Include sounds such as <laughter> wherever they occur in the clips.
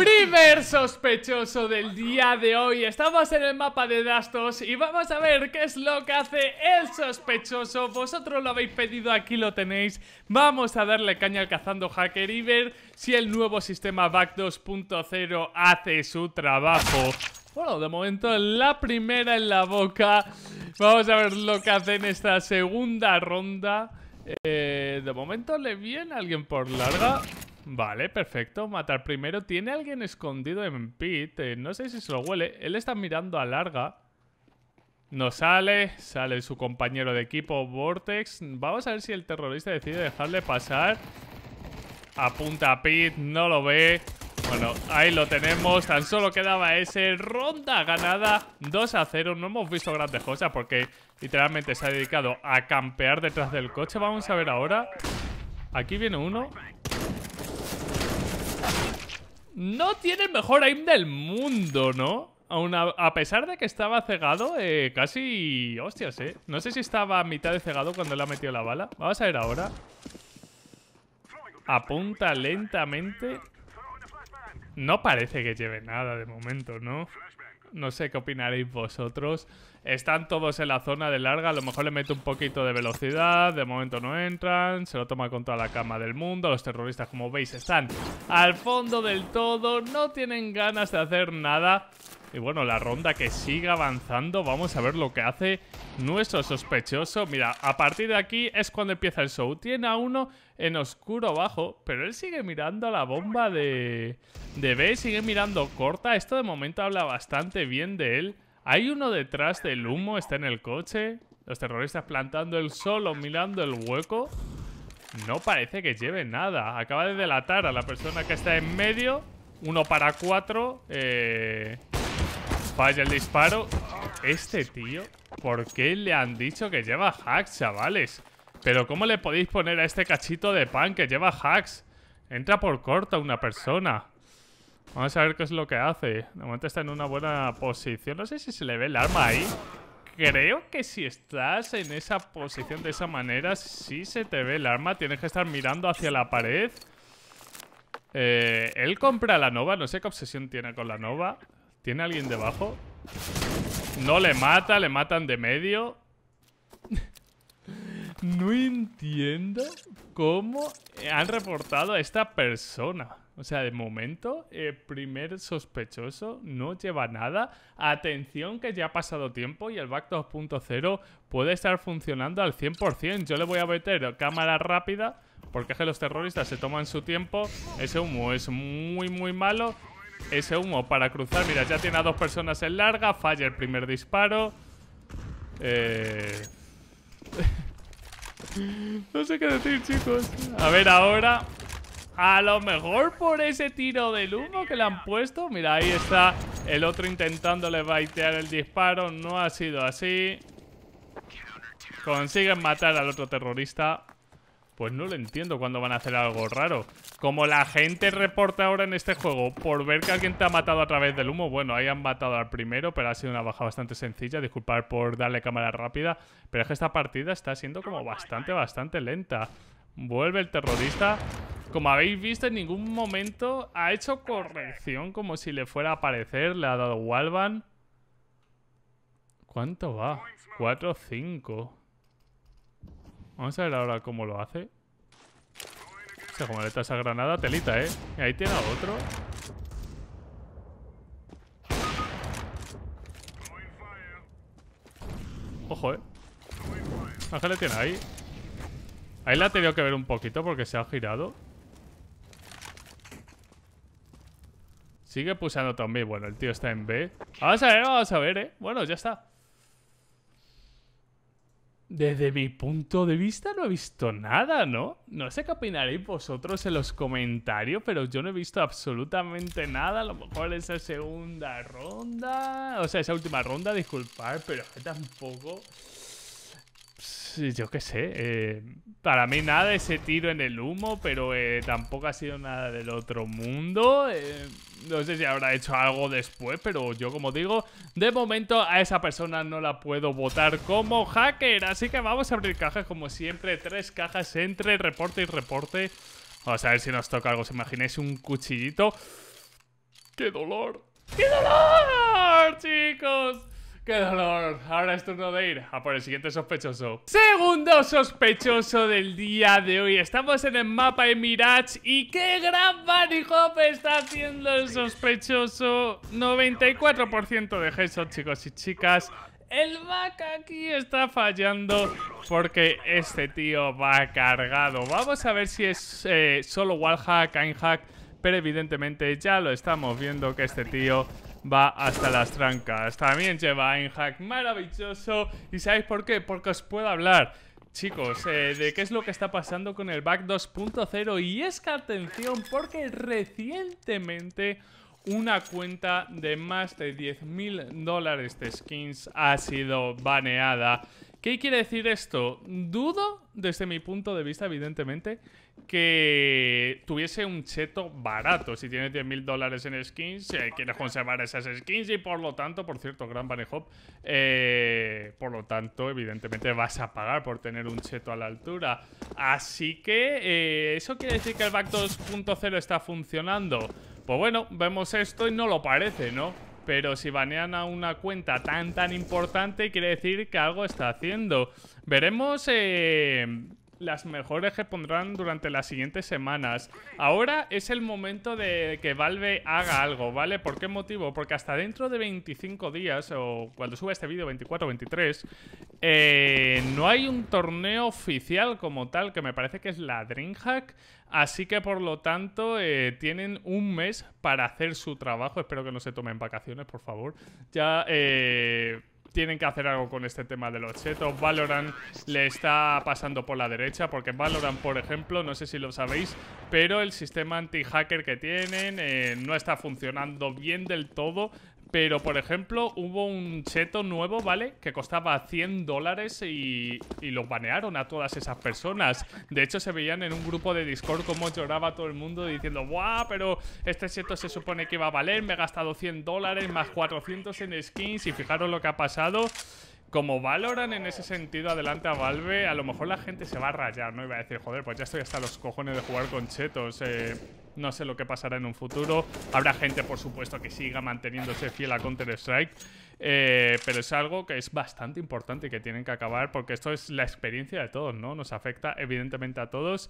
Primer sospechoso del día de hoy Estamos en el mapa de Dastos Y vamos a ver qué es lo que hace el sospechoso Vosotros lo habéis pedido, aquí lo tenéis Vamos a darle caña al cazando hacker y ver Si el nuevo sistema Back 2.0 hace su trabajo bueno, de momento la primera en la boca Vamos a ver lo que hace en esta segunda ronda eh, De momento le viene alguien por larga Vale, perfecto. Matar primero. Tiene alguien escondido en pit. Eh, no sé si se lo huele. Él está mirando a larga. No sale. Sale su compañero de equipo, Vortex. Vamos a ver si el terrorista decide dejarle pasar. Apunta a Pit. No lo ve. Bueno, ahí lo tenemos. Tan solo quedaba ese. Ronda ganada 2 a 0. No hemos visto grandes cosas porque literalmente se ha dedicado a campear detrás del coche. Vamos a ver ahora. Aquí viene uno no tiene el mejor aim del mundo, ¿no? A, pesar de que estaba cegado, eh, casi... Hostias, ¿eh? No sé si estaba a mitad de cegado cuando le ha metido la bala. Vamos a ver ahora. Apunta lentamente. No parece que lleve nada de momento, ¿no? No sé qué opinaréis vosotros. Están todos en la zona de larga. A lo mejor le mete un poquito de velocidad. De momento no entran. Se lo toma con toda la cama del mundo. Los terroristas, como veis, están al fondo del todo. No tienen ganas de hacer nada. Y bueno, la ronda que sigue avanzando. Vamos a ver lo que hace nuestro sospechoso. Mira, a partir de aquí es cuando empieza el show. Tiene a uno en oscuro abajo, pero él sigue mirando a la bomba de, de B. Sigue mirando corta. Esto de momento habla bastante bien de él. Hay uno detrás del humo, está en el coche. Los terroristas plantando el solo, mirando el hueco. No parece que lleve nada. Acaba de delatar a la persona que está en medio. Uno para cuatro. Eh, falla el disparo. Este tío, ¿por qué le han dicho que lleva hacks, chavales? Pero ¿cómo le podéis poner a este cachito de pan que lleva hacks? Entra por corta una persona. Vamos a ver qué es lo que hace. De momento está en una buena posición. No sé si se le ve el arma ahí. Creo que si estás en esa posición de esa manera, sí se te ve el arma. Tienes que estar mirando hacia la pared. Eh, él compra la Nova. No sé qué obsesión tiene con la Nova. ¿Tiene alguien debajo? No le mata, le matan de medio. <laughs> no entiendo cómo han reportado a esta persona. O sea, de momento, el primer sospechoso no lleva nada. Atención que ya ha pasado tiempo y el Back 2.0 puede estar funcionando al 100%. Yo le voy a meter cámara rápida porque es que los terroristas se toman su tiempo. Ese humo es muy, muy malo. Ese humo para cruzar, mira, ya tiene a dos personas en larga. Falla el primer disparo. Eh... <laughs> no sé qué decir, chicos. A ver ahora... A lo mejor por ese tiro del humo que le han puesto. Mira, ahí está el otro intentándole baitear el disparo. No ha sido así. Consiguen matar al otro terrorista. Pues no lo entiendo cuando van a hacer algo raro. Como la gente reporta ahora en este juego por ver que alguien te ha matado a través del humo. Bueno, ahí han matado al primero, pero ha sido una baja bastante sencilla. Disculpar por darle cámara rápida. Pero es que esta partida está siendo como bastante, bastante lenta. Vuelve el terrorista. Como habéis visto, en ningún momento ha hecho corrección como si le fuera a aparecer. Le ha dado Walvan. ¿Cuánto va? 4, 5. Vamos a ver ahora cómo lo hace. O sea, como le esa granada, telita, ¿eh? Y ahí tiene otro. Ojo, ¿eh? qué le tiene ahí. Ahí la he tenido que ver un poquito porque se ha girado. Sigue pulsando también. Bueno, el tío está en B. Vamos a ver, vamos a ver, ¿eh? Bueno, ya está. Desde mi punto de vista no he visto nada, ¿no? No sé qué opinaréis vosotros en los comentarios, pero yo no he visto absolutamente nada. A lo mejor esa segunda ronda... O sea, esa última ronda, disculpad, pero tampoco yo qué sé. Eh, para mí nada ese tiro en el humo, pero eh, tampoco ha sido nada del otro mundo. Eh, no sé si habrá hecho algo después, pero yo como digo, de momento a esa persona no la puedo votar como hacker. Así que vamos a abrir cajas como siempre. Tres cajas entre reporte y reporte. Vamos a ver si nos toca algo. se imagináis un cuchillito? ¡Qué dolor! ¡Qué dolor, chicos! ¡Qué dolor! Ahora es turno de ir a por el siguiente sospechoso. Segundo sospechoso del día de hoy. Estamos en el mapa de Mirage y qué gran manijope está haciendo el sospechoso. 94% de headshot, chicos y chicas. El vaca aquí está fallando porque este tío va cargado. Vamos a ver si es eh, solo wallhack, hack, pero evidentemente ya lo estamos viendo que este tío va hasta las trancas. También lleva un hack maravilloso. ¿Y sabéis por qué? Porque os puedo hablar. Chicos, eh, de qué es lo que está pasando con el back 2.0 y es que atención porque recientemente una cuenta de más de 10.000 dólares de skins ha sido baneada ¿Qué quiere decir esto? Dudo, desde mi punto de vista, evidentemente, que tuviese un cheto barato. Si tienes 10.000 dólares en skins, si quieres conservar esas skins y por lo tanto, por cierto, Gran Bunny Hop, eh, por lo tanto, evidentemente vas a pagar por tener un cheto a la altura. Así que, eh, ¿eso quiere decir que el back 2.0 está funcionando? Pues bueno, vemos esto y no lo parece, ¿no? Pero si banean a una cuenta tan tan importante, quiere decir que algo está haciendo. Veremos eh, las mejores que pondrán durante las siguientes semanas. Ahora es el momento de que Valve haga algo, ¿vale? ¿Por qué motivo? Porque hasta dentro de 25 días, o cuando suba este vídeo, 24 o 23, no hay un torneo oficial como tal, que me parece que es la DreamHack. Así que por lo tanto eh, tienen un mes para hacer su trabajo. Espero que no se tomen vacaciones, por favor. Ya eh, tienen que hacer algo con este tema de los chetos. Valorant le está pasando por la derecha, porque Valorant, por ejemplo, no sé si lo sabéis, pero el sistema anti-hacker que tienen eh, no está funcionando bien del todo. Pero, por ejemplo, hubo un cheto nuevo, ¿vale? Que costaba 100 dólares y, y los banearon a todas esas personas. De hecho, se veían en un grupo de Discord como lloraba todo el mundo diciendo ¡Guau! Pero este cheto se supone que iba a valer, me he gastado 100 dólares más 400 en skins y fijaros lo que ha pasado. Como valoran en ese sentido adelante a Valve, a lo mejor la gente se va a rayar, ¿no? Y va a decir, joder, pues ya estoy hasta los cojones de jugar con chetos, eh no sé lo que pasará en un futuro. Habrá gente, por supuesto, que siga manteniéndose fiel a Counter-Strike. Eh, pero es algo que es bastante importante y que tienen que acabar porque esto es la experiencia de todos, ¿no? Nos afecta evidentemente a todos.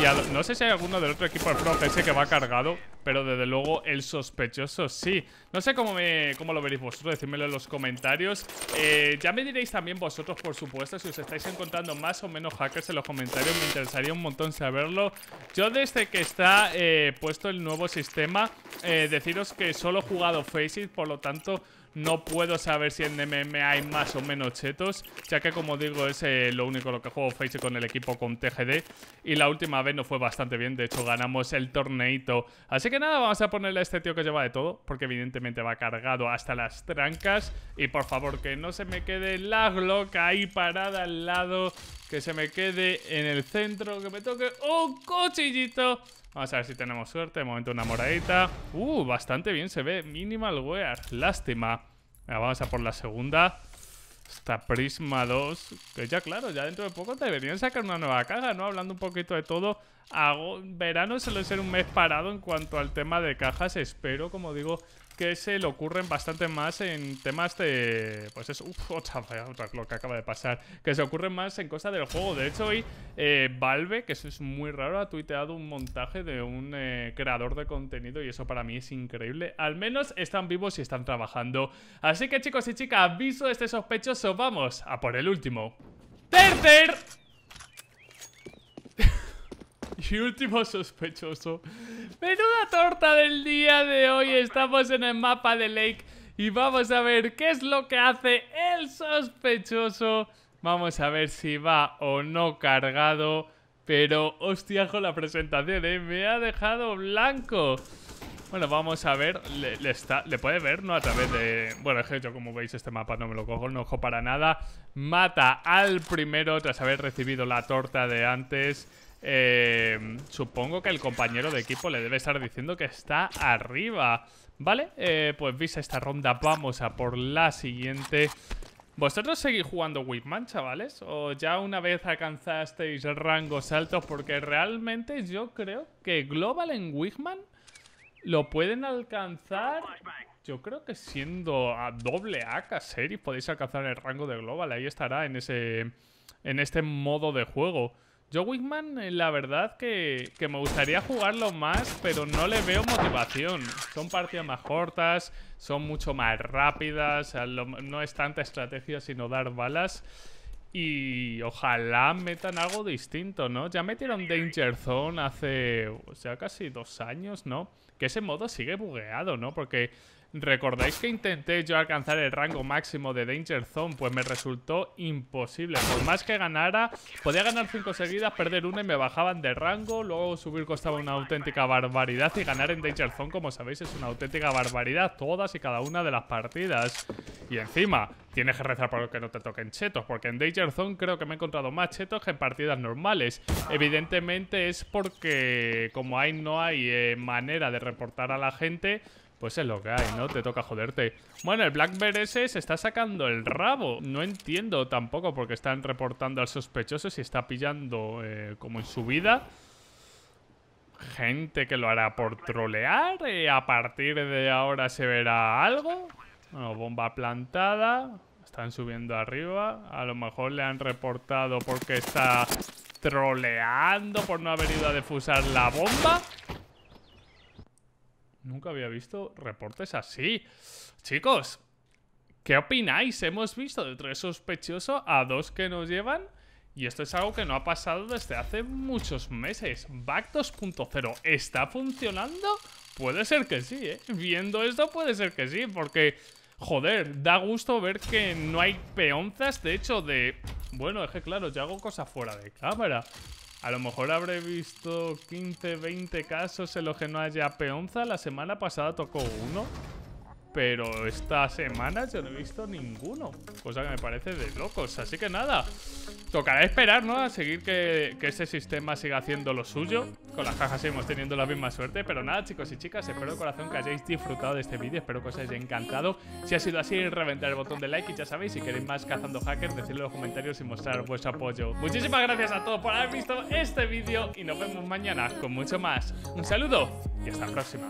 Y a, no sé si hay alguno del otro equipo al Pro ese que va cargado, pero desde luego el sospechoso sí. No sé cómo, me, lo veréis vosotros, decídmelo en los comentarios. Eh, ya me diréis también vosotros, por supuesto, si os estáis encontrando más o menos hackers en los comentarios. Me interesaría un montón saberlo. Yo desde que está eh, puesto el nuevo sistema, deciros que solo he jugado Faceit, por lo tanto no puedo saber si en MM hay más o menos chetos, ya que como digo es eh, lo único lo que juego Face con el equipo con TGD. Y la última vez no fue bastante bien, de hecho ganamos el torneito. Así que nada, vamos a ponerle a este tío que lleva de todo, porque evidentemente va cargado hasta las trancas. Y por favor que no se me quede la Glock ahí parada al lado, que se me quede en el centro, que me toque un cochillito. Vamos a ver si tenemos suerte. De momento una moradita. Uh, bastante bien se ve. Minimal wear. Lástima. vamos a por la segunda. Esta Prisma 2. Que ya claro, ya dentro de poco deberían sacar una nueva caja, ¿no? Hablando un poquito de todo. Hago, verano suele ser un mes parado en cuanto al tema de cajas. Espero, como digo, que se le ocurren bastante más en temas de... Pues eso Uf, otra, lo que acaba de pasar. Que se ocurren más en cosas del juego. De hecho, hoy eh, Valve, que eso es muy raro, ha tuiteado un montaje de un eh, creador de contenido y eso para mí es increíble. Al menos están vivos y están trabajando. Así que chicos y chicas, aviso este sospechoso, vamos a por el último. ¡Tercer! <laughs> y último sospechoso Menuda torta del día de hoy. Estamos en el mapa de Lake y vamos a ver qué es lo que hace el sospechoso. Vamos a ver si va o no cargado. Pero, hostia, con la presentación, ¿eh? Me ha dejado blanco. Bueno, vamos a ver. Le, le puede ver, ¿no? A través de... Bueno, es que yo, como veis, este mapa no me lo cojo, no ojo para nada. Mata al primero tras haber recibido la torta de antes. Em, supongo que el compañero de equipo le debe estar diciendo que está arriba. Vale, eh, pues vista esta ronda, vamos a por la siguiente. ¿Vosotros seguís jugando Wigman, chavales? ¿O ya una vez alcanzasteis rangos altos? Porque realmente yo creo que Global en Wigman lo pueden alcanzar... Yo creo que siendo a doble AK series podéis alcanzar el rango de Global. Ahí estará en ese... En este modo de juego. Yo Wigman, eh, la verdad que, me gustaría jugarlo más, pero no le veo motivación. Son partidas más cortas, son mucho más rápidas, no es tanta estrategia sino dar balas. Y ojalá metan algo distinto, ¿no? Ya metieron Danger Zone hace, o sea, casi dos años, ¿no? Que ese modo sigue bugueado, ¿no? Porque ¿Recordáis que intenté yo alcanzar el rango máximo de Danger Zone? Pues me resultó imposible. Por más que ganara, podía ganar cinco seguidas, perder una y me bajaban de rango. Luego subir costaba una auténtica barbaridad y ganar en Danger Zone, como sabéis, es una auténtica barbaridad. Todas y cada una de las partidas. Y encima, tienes que rezar por que no te toquen chetos, porque en Danger Zone creo que me he encontrado más chetos que en partidas normales. Evidentemente es porque como ahí no hay eh, manera de reportar a la gente pues es lo que hay, ¿no? Te toca joderte. Bueno, el Black Bear ese se está sacando el rabo. No entiendo tampoco porque están reportando al sospechoso si está pillando eh, como en su vida. Gente que lo hará por trolear. Eh, a partir de ahora se verá algo. Bueno, bomba plantada. Están subiendo arriba. A lo mejor le han reportado porque está troleando por no haber ido a defusar la bomba. Nunca había visto reportes así. Chicos, ¿qué opináis? Hemos visto de tres sospechosos a dos que nos llevan. Y esto es algo que no ha pasado desde hace muchos meses. Back 2.0 está funcionando. Puede ser que sí, ¿eh? Viendo esto puede ser que sí, porque, joder, da gusto ver que no hay peonzas. De hecho, de... Bueno, es que claro, yo hago cosas fuera de cámara. A lo mejor habré visto 15, 20 casos en los que no haya peonza. La semana pasada tocó uno. Pero esta semana yo no he visto ninguno. Cosa que me parece de locos. Así que nada. Tocará esperar, ¿no? A seguir que, que este sistema siga haciendo lo suyo. Con las cajas seguimos teniendo la misma suerte. Pero nada, chicos y chicas. Espero de corazón que hayáis disfrutado de este vídeo. Espero que os haya encantado. Si ha sido así, reventar el botón de like. Y ya sabéis, si queréis más cazando hackers, decidlo en los comentarios y mostrar vuestro apoyo. Muchísimas gracias a todos por haber visto este vídeo. Y nos vemos mañana con mucho más. Un saludo y hasta la próxima.